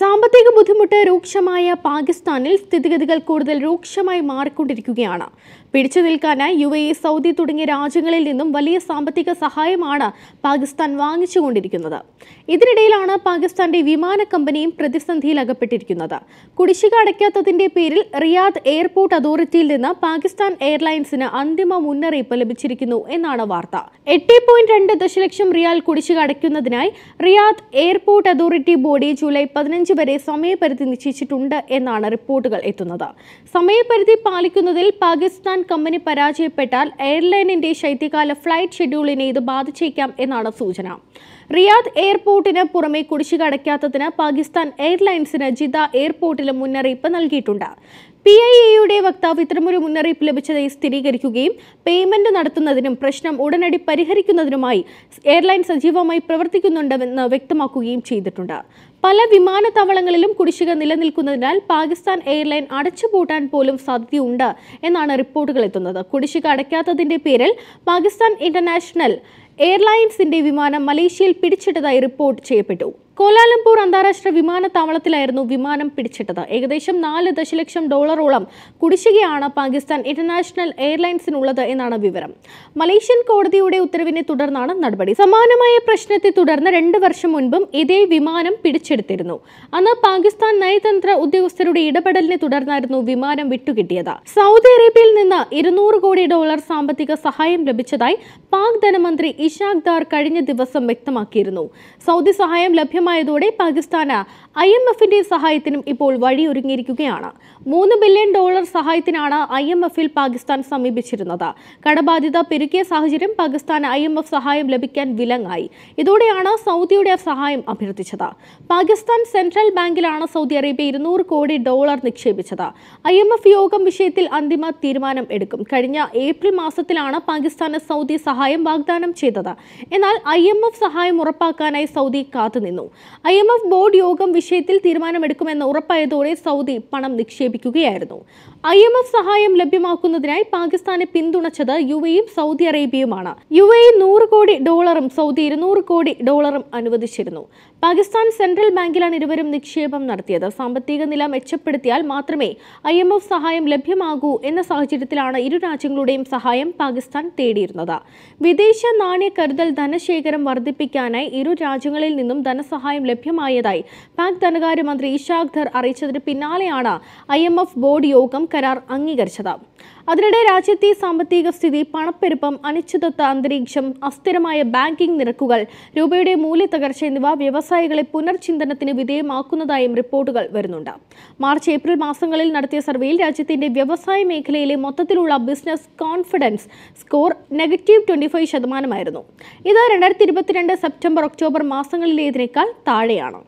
സാമ്പത്തിക ബുദ്ധിമുട്ട് രൂക്ഷമായ പാകിസ്ഥാനിൽ സ്ഥിതിഗതികൾ കൂടുതൽ രൂക്ഷമായി മാറിക്കൊണ്ടിരിക്കുകയാണ് പിടിച്ചു നിൽക്കാനായി യു എ സൗദി തുടങ്ങിയ രാജ്യങ്ങളിൽ നിന്നും വലിയ സാമ്പത്തിക സഹായമാണ് പാകിസ്ഥാൻ വാങ്ങിച്ചുകൊണ്ടിരിക്കുന്നത് ഇതിനിടയിലാണ് പാകിസ്ഥാന്റെ വിമാന കമ്പനിയും പ്രതിസന്ധിയിൽ അകപ്പെട്ടിരിക്കുന്നത് കുടിശ്ശിക അടയ്ക്കാത്തതിന്റെ പേരിൽ റിയാദ് എയർപോർട്ട് അതോറിറ്റിയിൽ നിന്ന് പാകിസ്ഥാൻ എയർലൈൻസിന് അന്തിമ മുന്നറിയിപ്പ് ലഭിച്ചിരിക്കുന്നു എന്നാണ് വാർത്ത എട്ട് പോയിന്റ് രണ്ട് ദശലക്ഷം റിയാൽ കുടിശ്ശിക അടയ്ക്കുന്നതിനായി Riyadh airport authority body July പതിനഞ്ച് വരെ സമയപരിധി നിശ്ചയിച്ചിട്ടുണ്ട് എന്നാണ് റിപ്പോർട്ടുകൾ എത്തുന്നത് സമയപരിധി പാലിക്കുന്നതിൽ പാകിസ്ഥാൻ കമ്പനി പരാജയപ്പെട്ടാൽ എയർലൈനിന്റെ ശൈത്യകാല ഫ്ലൈറ്റ് ഷെഡ്യൂളിനെ ഇത് ബാധിച്ചേക്കാം എന്നാണ് സൂചന റിയാദ് എയർപോർട്ടിന് പുറമെ കുടിശ്ശിക അടയ്ക്കാത്തതിന് പാകിസ്ഥാൻ എയർലൈൻസിന് ജിദ എയർപോർട്ടിലും മുന്നറിയിപ്പ് നൽകിയിട്ടുണ്ട് പി ഐ എയുടെ വക്താവ് ഇത്തരമൊരു മുന്നറിയിപ്പ് ലഭിച്ചതായി സ്ഥിരീകരിക്കുകയും പേയ്മെന്റ് നടത്തുന്നതിനും പ്രശ്നം ഉടനടി പരിഹരിക്കുന്നതിനുമായി എയർലൈൻ സജീവമായി പ്രവർത്തിക്കുന്നുണ്ടെന്ന് വ്യക്തമാക്കുകയും ചെയ്തിട്ടുണ്ട് പല വിമാനത്താവളങ്ങളിലും കുടിശ്ശിക നിലനിൽക്കുന്നതിനാൽ പാകിസ്ഥാൻ എയർലൈൻ അടച്ചുപൂട്ടാൻ പോലും സാധ്യതയുണ്ട് എന്നാണ് റിപ്പോർട്ടുകൾ എത്തുന്നത് കുടിശ്ശിക അടയ്ക്കാത്തതിന്റെ പേരിൽ പാകിസ്ഥാൻ ഇന്റർനാഷണൽ എയർലൈൻസിന്റെ വിമാനം മലേഷ്യയിൽ പിടിച്ചിട്ടതായി റിപ്പോർട്ട് ചെയ്യപ്പെട്ടു കോലാലംപൂർ അന്താരാഷ്ട്ര വിമാനത്താവളത്തിലായിരുന്നു വിമാനം പിടിച്ചിട്ടത് ഏകദേശം നാല് ദശലക്ഷം ഡോളറോളം കുടിശ്ശികയാണ് പാകിസ്ഥാൻ ഇന്റർനാഷണൽ എയർലൈൻസിനുള്ളത് എന്നാണ് വിവരം മലേഷ്യൻ കോടതിയുടെ ഉത്തരവിനെ തുടർന്നാണ് നടപടി സമാനമായ പ്രശ്നത്തെ തുടർന്ന് രണ്ട് വർഷം മുൻപും ഇതേ വിമാനം പിടിച്ചെടുത്തിരുന്നു അന്ന് പാകിസ്ഥാൻ നയതന്ത്ര ഉദ്യോഗസ്ഥരുടെ ഇടപെടലിനെ തുടർന്നായിരുന്നു വിമാനം വിട്ടുകിട്ടിയത് സൗദി അറേബ്യയിൽ നിന്ന് ഇരുന്നൂറ് കോടി ഡോളർ സാമ്പത്തിക സഹായം ലഭിച്ചതായി പാക് ധനമന്ത്രി ഇഷാഖ് ദാർ കഴിഞ്ഞ ദിവസം വ്യക്തമാക്കിയിരുന്നു സൗദി സഹായം ലഭ്യം സമാനമായതോടെ പാകിസ്ഥാന് ഐ എം എഫിന്റെ സഹായത്തിനും ഇപ്പോൾ വഴിയൊരുങ്ങിയിരിക്കുകയാണ് മൂന്ന് ബില്യൺ ഡോളർ സഹായത്തിനാണ് ഐ എം എഫിൽ പാകിസ്ഥാൻ സമീപിച്ചിരുന്നത് കടബാധ്യത പെരുക്കിയ സാഹചര്യം പാകിസ്ഥാൻ ഐ എം എഫ് സഹായം ലഭിക്കാൻ വിലങ്ങായി ഇതോടെയാണ് സൗദിയുടെ സഹായം അഭ്യർത്ഥിച്ചത് പാകിസ്ഥാൻ സെൻട്രൽ ബാങ്കിലാണ് സൗദി അറേബ്യ ഇരുന്നൂറ് കോടി ഡോളർ നിക്ഷേപിച്ചത് ഐ എം എഫ് യോഗം വിഷയത്തിൽ അന്തിമ തീരുമാനം എടുക്കും കഴിഞ്ഞ ഏപ്രിൽ മാസത്തിലാണ് പാകിസ്ഥാന് സൗദി സഹായം വാഗ്ദാനം ചെയ്തത് എന്നാൽ ഐ എം എഫ് സഹായം ഉറപ്പാക്കാനായി സൗദി കാത്തുനിന്നു ഐ എം എഫ് ബോർഡ് യോഗം വിഷയത്തിൽ തീരുമാനമെടുക്കുമെന്ന് ഉറപ്പായതോടെ സൗദി പണം നിക്ഷേപിക്കുകയായിരുന്നു ഐ എം എഫ് സഹായം ലഭ്യമാക്കുന്നതിനായി പാകിസ്ഥാനെ പിന്തുണച്ചത് യു എയും സൗദി അറേബ്യയുമാണ് യു എ നൂറ് കോടി ഡോളറും സൗദി ഇരുന്നൂറ് കോടി ഡോളറും അനുവദിച്ചിരുന്നു പാകിസ്ഥാൻ സെൻട്രൽ ബാങ്കിലാണ് ഇരുവരും നിക്ഷേപം നടത്തിയത് സാമ്പത്തിക നില മെച്ചപ്പെടുത്തിയാൽ മാത്രമേ ഐ എം എഫ് സഹായം ലഭ്യമാകൂ എന്ന സാഹചര്യത്തിലാണ് ഇരു രാജ്യങ്ങളുടെയും സഹായം പാകിസ്ഥാൻ തേടിയിരുന്നത് വിദേശ നാണ്യ കരുതൽ ധനശേഖരം വർദ്ധിപ്പിക്കാനായി ഇരു രാജ്യങ്ങളിൽ നിന്നും ധനസഹായം സഹായം ലഭ്യമായതായി പാക് ധനകാര്യമന്ത്രി ഇഷാഖ് ധർ അറിയിച്ചതിന് പിന്നാലെയാണ് ഐ എം എഫ് ബോർഡ് യോഗം കരാർ അംഗീകരിച്ചത് അതിനിടെ രാജ്യത്തെ സാമ്പത്തിക സ്ഥിതി പണപ്പെരുപ്പം അനിശ്ചിതത്വ അന്തരീക്ഷം അസ്ഥിരമായ ബാങ്കിംഗ് നിരക്കുകൾ രൂപയുടെ മൂല്യത്തകർച്ച എന്നിവ വ്യവസായികളെ പുനർചിന്തനത്തിന് വിധേയമാക്കുന്നതായും റിപ്പോർട്ടുകൾ വരുന്നുണ്ട് മാർച്ച് ഏപ്രിൽ മാസങ്ങളിൽ നടത്തിയ സർവേയിൽ രാജ്യത്തിന്റെ വ്യവസായ മേഖലയിലെ മൊത്തത്തിലുള്ള business confidence score negative twenty five ശതമാനമായിരുന്നു ഇത് രണ്ടായിരത്തി ഇരുപത്തിരണ്ട് സെപ്റ്റംബർ ഒക്ടോബർ മാസങ്ങളിലേതിനേക്കാൾ താഴെയാണ്